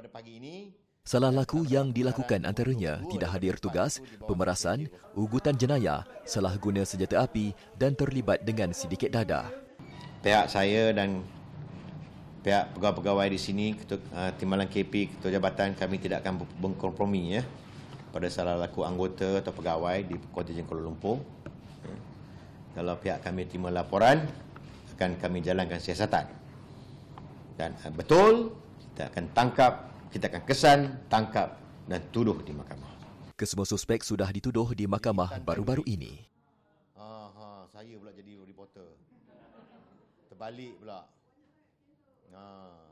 pada pagi ini. Salah laku yang dilakukan antaranya tidak hadir tugas, pemerasan, ugutan jenayah, salah guna senjata api dan terlibat dengan sindiket dada. Pihak saya dan pihak pegawai-pegawai di sini, Ketua, eh, Timbalan KP, Ketua Jabatan, kami tidak akan berkompromi ya, pada salah laku anggota atau pegawai di Kota Kuala Lumpur. Ya. Kalau pihak kami terima laporan, akan kami jalankan siasatan. Dan eh, betul, kita akan tangkap, kita akan kesan, tangkap dan tuduh di mahkamah. Kesemua suspek sudah dituduh di mahkamah baru-baru ini. Aha, saya pula jadi reporter. Terbalik pula. Ah.